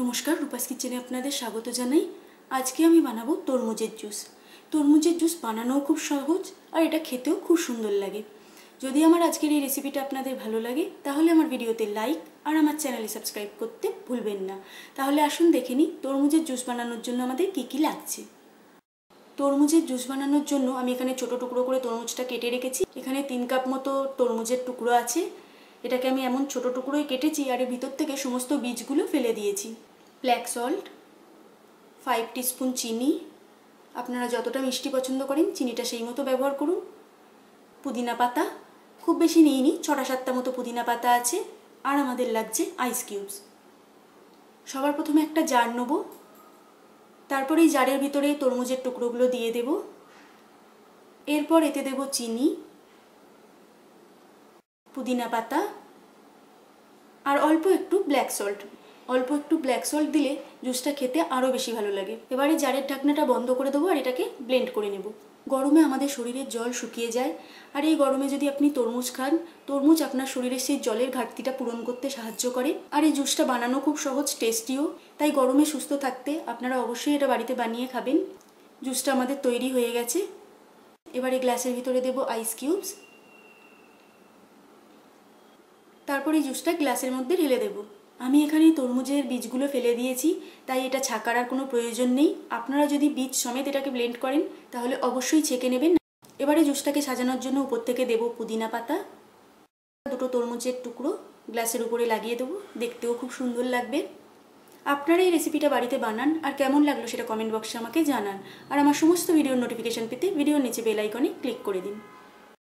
নমস্কার রূপাস কিচেনে আপনাদের স্বাগত জানাই আজকে আমি বানাবো তরমুজের জুস তরমুজের জুস বানানোও খুব সহজ আর এটা খেতেও খুব সুন্দর লাগে যদি আমার আজকের এই রেসিপিটা আপনাদের ভালো লাগে তাহলে আমার ভিডিওতে লাইক আর আমার চ্যানেলে সাবস্ক্রাইব করতে ভুলবেন না তাহলে আসুন দেখে নিই তরমুজের জুস বানানোর জন্য আমাদের কী কী লাগছে তরমুজের জুস বানানোর জন্য আমি এখানে ছোটো টুকরো করে তরমুজটা কেটে রেখেছি এখানে তিন কাপ মতো তরমুজের টুকরো আছে এটাকে আমি এমন ছোটো টুকরোই কেটেছি আর এর ভিতর থেকে সমস্ত বীজগুলো ফেলে দিয়েছি ব্ল্যাক সল্ট ফাইভ টিস্পুন চিনি আপনারা যতটা মিষ্টি পছন্দ করেন চিনিটা সেই মতো ব্যবহার করুন পুদিনা পাতা খুব বেশি নিইনি ছটা সাতটা মতো পুদিনা পাতা আছে আর আমাদের লাগছে আইস কিউবস সবার প্রথমে একটা জার নেবো তারপরে এই জারের ভিতরে তরমুজের টুকরোগুলো দিয়ে দেব এরপর এতে দেব চিনি পুদিনা পাতা আর অল্প একটু ব্ল্যাক সল্ট অল্প একটু ব্ল্যাক সল্ট দিলে জুসটা খেতে আরও বেশি ভালো লাগে এবারে জারের ঢাকনাটা বন্ধ করে দেবো আর এটাকে ব্লেন্ড করে নেব গরমে আমাদের শরীরের জল শুকিয়ে যায় আর এই গরমে যদি আপনি তরমুজ খান তরমুজ আপনার শরীরে সেই জলের ঘাটতিটা পূরণ করতে সাহায্য করে আর এই জুসটা বানানো খুব সহজ টেস্টিও তাই গরমে সুস্থ থাকতে আপনারা অবশ্যই এটা বাড়িতে বানিয়ে খাবেন জুসটা আমাদের তৈরি হয়ে গেছে এবারে গ্লাসের ভিতরে দেব আইস কিউবস তারপর এই জুসটা গ্লাসের মধ্যে ঢেলে দেব আমি এখানে তরমুজের বীজগুলো ফেলে দিয়েছি তাই এটা ছাকার আর কোনো প্রয়োজন নেই আপনারা যদি বীজ সমেত এটাকে ব্লেন্ড করেন তাহলে অবশ্যই ছেঁকে নেবেন এবারে জুসটাকে সাজানোর জন্য উপর থেকে দেব পুদিনা পাতা দুটো তরমুজের টুকরো গ্লাসের উপরে লাগিয়ে দেবো দেখতেও খুব সুন্দর লাগবে আপনারা এই রেসিপিটা বাড়িতে বানান আর কেমন লাগলো সেটা কমেন্ট বক্সে আমাকে জানান আর আমার সমস্ত ভিডিওর নোটিফিকেশান পেতে ভিডিওর নিচে বেল আইকনে ক্লিক করে দিন